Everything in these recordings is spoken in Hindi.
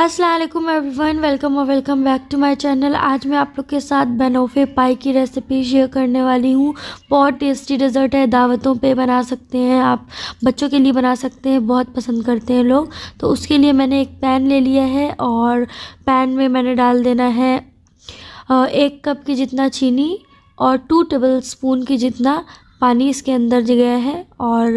असलम वन वेलकम और welcome back to my channel आज मैं आप लोग के साथ बनोफे पाई की रेसिपी शेयर करने वाली हूँ बहुत टेस्टी डिज़र्ट है दावतों पे बना सकते हैं आप बच्चों के लिए बना सकते हैं बहुत पसंद करते हैं लोग तो उसके लिए मैंने एक पैन ले लिया है और पैन में मैंने डाल देना है एक कप की जितना चीनी और टू टेबल स्पून की जितना पानी इसके अंदर गया है और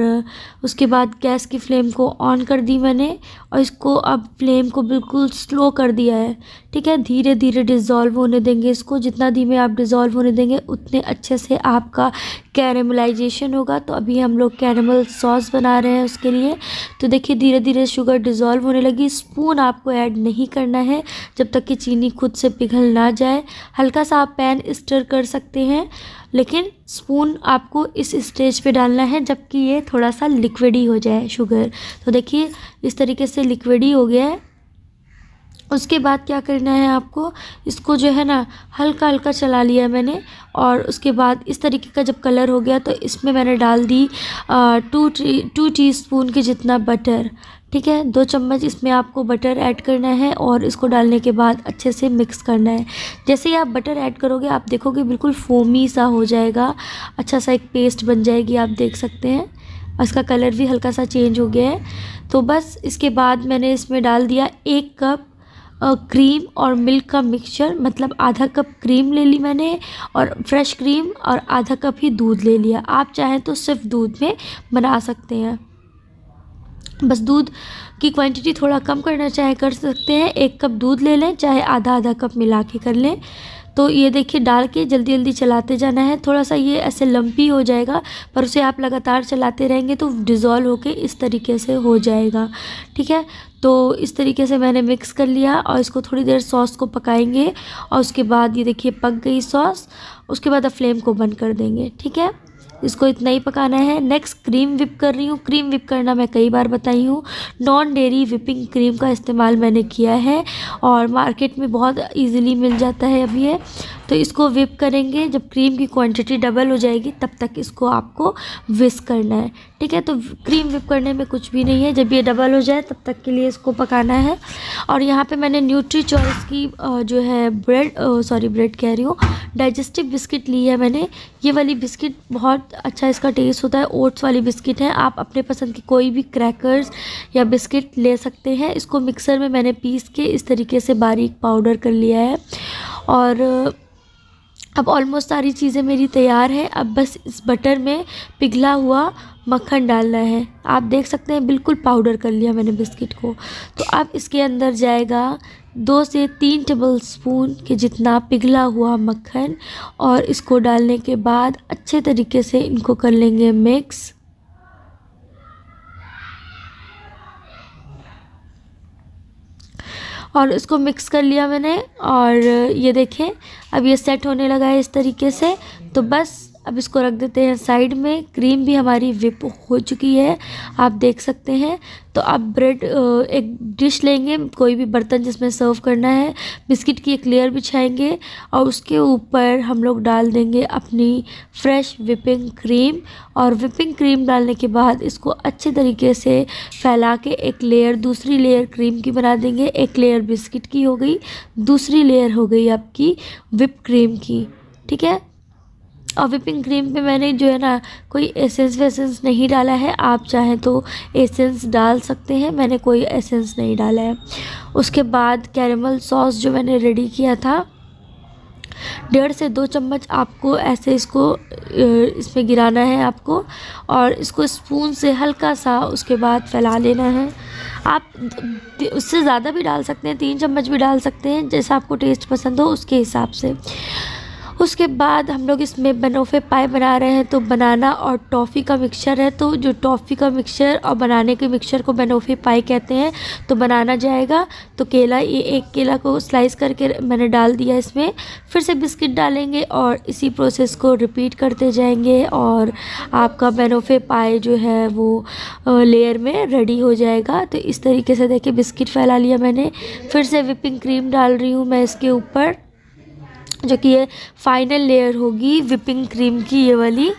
उसके बाद गैस की फ्लेम को ऑन कर दी मैंने और इसको अब फ्लेम को बिल्कुल स्लो कर दिया है ठीक है धीरे धीरे डिज़ोल्व होने देंगे इसको जितना धीमे आप डिज़ोल्व होने देंगे उतने अच्छे से आपका कैरेमलाइजेशन होगा तो अभी हम लोग कैरेमल सॉस बना रहे हैं उसके लिए तो देखिए धीरे धीरे शुगर डिज़ोल्व होने लगी स्पून आपको ऐड नहीं करना है जब तक कि चीनी खुद से पिघल ना जाए हल्का सा आप पैन स्टर कर सकते हैं लेकिन स्पून आपको इस स्टेज पे डालना है जबकि ये थोड़ा सा लिक्विड ही हो जाए शुगर तो देखिए इस तरीके से लिक्विड ही हो गया है उसके बाद क्या करना है आपको इसको जो है ना हल्का हल्का चला लिया मैंने और उसके बाद इस तरीके का जब कलर हो गया तो इसमें मैंने डाल दी two tea two teaspoon के जितना बटर ठीक है दो चम्मच इसमें आपको बटर ऐड करना है और इसको डालने के बाद अच्छे से मिक्स करना है जैसे ही आप बटर ऐड करोगे आप देखोगे बिल्कुल फोमी सा हो जाएगा अच्छा सा एक पेस्ट बन जाएगी आप देख सकते हैं इसका कलर भी हल्का सा चेंज हो गया है तो बस इसके बाद मैंने इसमें डाल दिया एक कप क्रीम और मिल्क का मिक्सचर मतलब आधा कप क्रीम ले ली मैंने और फ्रेश क्रीम और आधा कप ही दूध ले लिया आप चाहें तो सिर्फ दूध में बना सकते हैं बस दूध की क्वांटिटी थोड़ा कम करना चाहे कर सकते हैं एक कप दूध ले लें चाहे आधा आधा कप मिला के कर लें तो ये देखिए डाल के जल्दी जल्दी चलाते जाना है थोड़ा सा ये ऐसे लंपी हो जाएगा पर उसे आप लगातार चलाते रहेंगे तो डिज़ोल्व होके इस तरीके से हो जाएगा ठीक है तो इस तरीके से मैंने मिक्स कर लिया और इसको थोड़ी देर सॉस को पकाएंगे और उसके बाद ये देखिए पक गई सॉस उसके बाद अब फ्लेम को बंद कर देंगे ठीक है इसको इतना ही पकाना है नेक्स्ट क्रीम विप कर रही हूँ क्रीम विप करना मैं कई बार बताई हूँ नॉन डेयरी विपिंग क्रीम का इस्तेमाल मैंने किया है और मार्केट में बहुत ईजिली मिल जाता है अभी ये तो इसको विप करेंगे जब क्रीम की क्वांटिटी डबल हो जाएगी तब तक इसको आपको विस करना है ठीक है तो क्रीम विप करने में कुछ भी नहीं है जब ये डबल हो जाए तब तक के लिए इसको पकाना है और यहाँ पे मैंने न्यूट्री चॉइस की जो है ब्रेड सॉरी ब्रेड कह रही हूँ डाइजेस्टिव बिस्किट ली है मैंने ये वाली बिस्किट बहुत अच्छा इसका टेस्ट होता है ओट्स वाली बिस्किट है आप अपने पसंद की कोई भी क्रैकर्स या बिस्किट ले सकते हैं इसको मिक्सर में मैंने पीस के इस तरीके से बारीक पाउडर कर लिया है और अब ऑलमोस्ट सारी चीज़ें मेरी तैयार है अब बस इस बटर में पिघला हुआ मक्खन डालना है आप देख सकते हैं बिल्कुल पाउडर कर लिया मैंने बिस्किट को तो अब इसके अंदर जाएगा दो से तीन टेबल स्पून के जितना पिघला हुआ मक्खन और इसको डालने के बाद अच्छे तरीके से इनको कर लेंगे मिक्स और उसको मिक्स कर लिया मैंने और ये देखें अब ये सेट होने लगा है इस तरीके से तो बस अब इसको रख देते हैं साइड में क्रीम भी हमारी विप हो चुकी है आप देख सकते हैं तो आप ब्रेड एक डिश लेंगे कोई भी बर्तन जिसमें सर्व करना है बिस्किट की एक लेयर बिछाएंगे और उसके ऊपर हम लोग डाल देंगे अपनी फ्रेश विपिंग क्रीम और विपिंग क्रीम डालने के बाद इसको अच्छे तरीके से फैला के एक लेयर दूसरी लेयर क्रीम की बना देंगे एक लेयर बिस्किट की हो गई दूसरी लेयर हो गई आपकी विप क्रीम की ठीक है और विपिंग क्रीम पे मैंने जो है ना कोई एसेंस वेसेंस नहीं डाला है आप चाहें तो एसेंस डाल सकते हैं मैंने कोई एसेंस नहीं डाला है उसके बाद कैरमल सॉस जो मैंने रेडी किया था डेढ़ से दो चम्मच आपको ऐसे इसको इसमें गिराना है आपको और इसको स्पून से हल्का सा उसके बाद फैला लेना है आप उससे ज़्यादा भी डाल सकते हैं तीन चम्मच भी डाल सकते हैं जैसा आपको टेस्ट पसंद हो उसके हिसाब से उसके बाद हम लोग इसमें बनोफे पाए बना रहे हैं तो बनाना और टॉफ़ी का मिक्सचर है तो जो टॉफ़ी का मिक्सचर और बनाने के मिक्सचर को बनोफे पाए कहते हैं तो बनाना जाएगा तो केला ये एक केला को स्लाइस करके मैंने डाल दिया इसमें फिर से बिस्किट डालेंगे और इसी प्रोसेस को रिपीट करते जाएंगे और आपका बनोफे पाए जो है वो लेयर में रेडी हो जाएगा तो इस तरीके से देखिए बिस्किट फैला लिया मैंने फिर से विपिंग क्रीम डाल रही हूँ मैं इसके ऊपर जो कि ये फाइनल लेयर होगी विपिंग क्रीम की ये वाली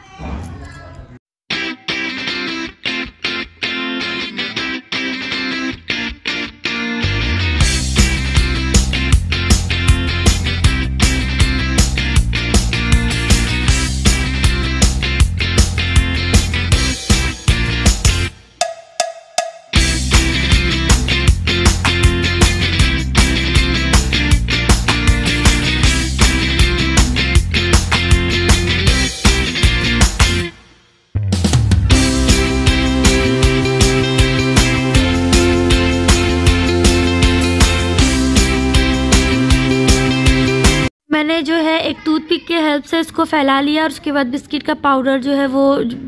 है एक पिक के हेल्प से इसको फैला लिया और उसके बाद बिस्किट का पाउडर जो है वो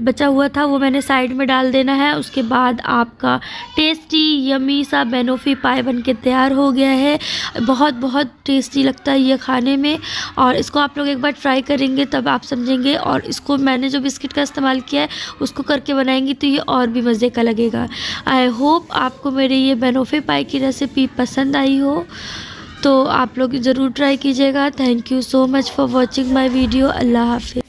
बचा हुआ था वो मैंने साइड में डाल देना है उसके बाद आपका टेस्टी यमी सा बेनोफी पाए बन के तैयार हो गया है बहुत बहुत टेस्टी लगता है ये खाने में और इसको आप लोग एक बार ट्राई करेंगे तब आप समझेंगे और इसको मैंने जो बिस्किट का इस्तेमाल किया है उसको करके बनाएंगी तो ये और भी मज़े का लगेगा आई होप आपको मेरे ये बेनोफी पाए की रेसिपी पसंद आई हो तो आप लोग ज़रूर ट्राई कीजिएगा thank you so much for watching my video अल्लाह हाफि